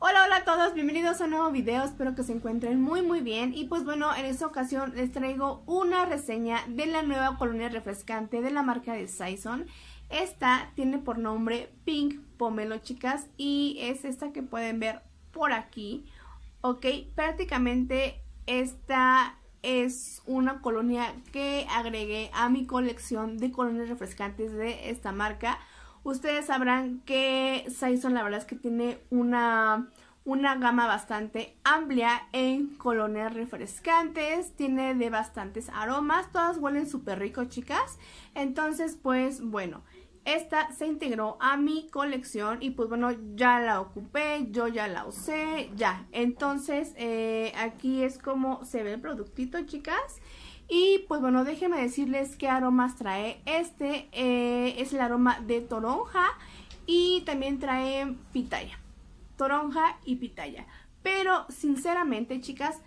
Hola, hola a todos, bienvenidos a un nuevo video, espero que se encuentren muy muy bien y pues bueno, en esta ocasión les traigo una reseña de la nueva colonia refrescante de la marca de Saison. Esta tiene por nombre Pink Pomelo, chicas, y es esta que pueden ver por aquí, ok, prácticamente esta es una colonia que agregué a mi colección de colonias refrescantes de esta marca, Ustedes sabrán que Saison la verdad es que tiene una, una gama bastante amplia en colonias refrescantes, tiene de bastantes aromas, todas huelen súper rico chicas, entonces pues bueno, esta se integró a mi colección y pues bueno, ya la ocupé, yo ya la usé, ya, entonces eh, aquí es como se ve el productito chicas, y pues bueno, déjenme decirles qué aromas trae este. Eh, es el aroma de toronja y también trae pitaya. Toronja y pitaya. Pero sinceramente, chicas,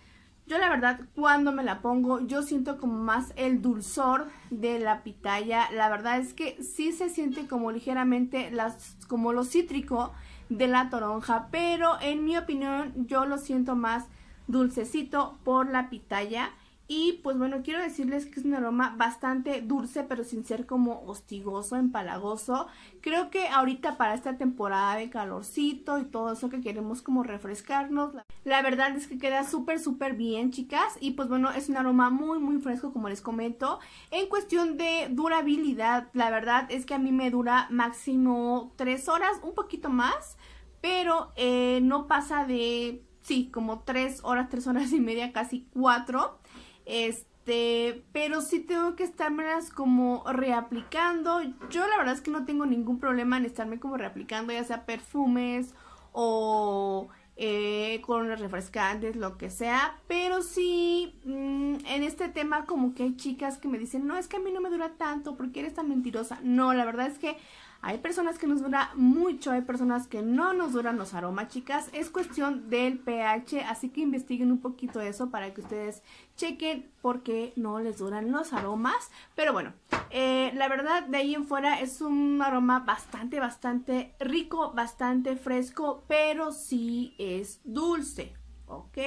yo la verdad cuando me la pongo yo siento como más el dulzor de la pitaya. La verdad es que sí se siente como ligeramente las, como lo cítrico de la toronja. Pero en mi opinión yo lo siento más dulcecito por la pitaya. Y pues bueno, quiero decirles que es un aroma bastante dulce, pero sin ser como hostigoso, empalagoso. Creo que ahorita para esta temporada de calorcito y todo eso que queremos como refrescarnos, la verdad es que queda súper, súper bien, chicas. Y pues bueno, es un aroma muy, muy fresco, como les comento. En cuestión de durabilidad, la verdad es que a mí me dura máximo 3 horas, un poquito más, pero eh, no pasa de... Sí, como 3 horas, 3 horas y media, casi 4. Este, pero sí tengo que estármelas como reaplicando. Yo la verdad es que no tengo ningún problema en estarme como reaplicando, ya sea perfumes o eh, refrescantes, lo que sea. Pero sí, mm, en este tema como que hay chicas que me dicen, no, es que a mí no me dura tanto, porque eres tan mentirosa. No, la verdad es que hay personas que nos dura mucho, hay personas que no nos duran los aromas, chicas. Es cuestión del pH, así que investiguen un poquito eso para que ustedes chequen por qué no les duran los aromas. Pero bueno, eh, la verdad de ahí en fuera es un aroma bastante, bastante rico, bastante fresco, pero sí es dulce. ¿ok?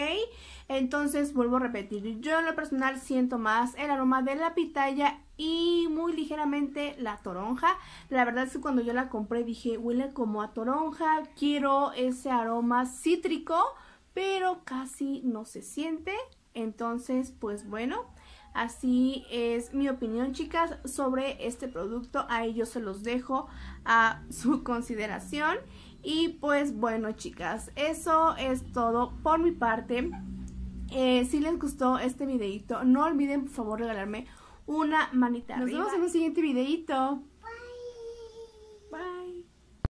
Entonces, vuelvo a repetir, yo en lo personal siento más el aroma de la pitaya y muy ligeramente la toronja. La verdad es que cuando yo la compré dije, huele como a toronja, quiero ese aroma cítrico, pero casi no se siente. Entonces, pues bueno, Así es mi opinión, chicas, sobre este producto. Ahí yo se los dejo a su consideración. Y pues bueno, chicas, eso es todo por mi parte. Eh, si les gustó este videito, no olviden por favor regalarme una manita. Nos vemos en un siguiente videito. Bye. Bye.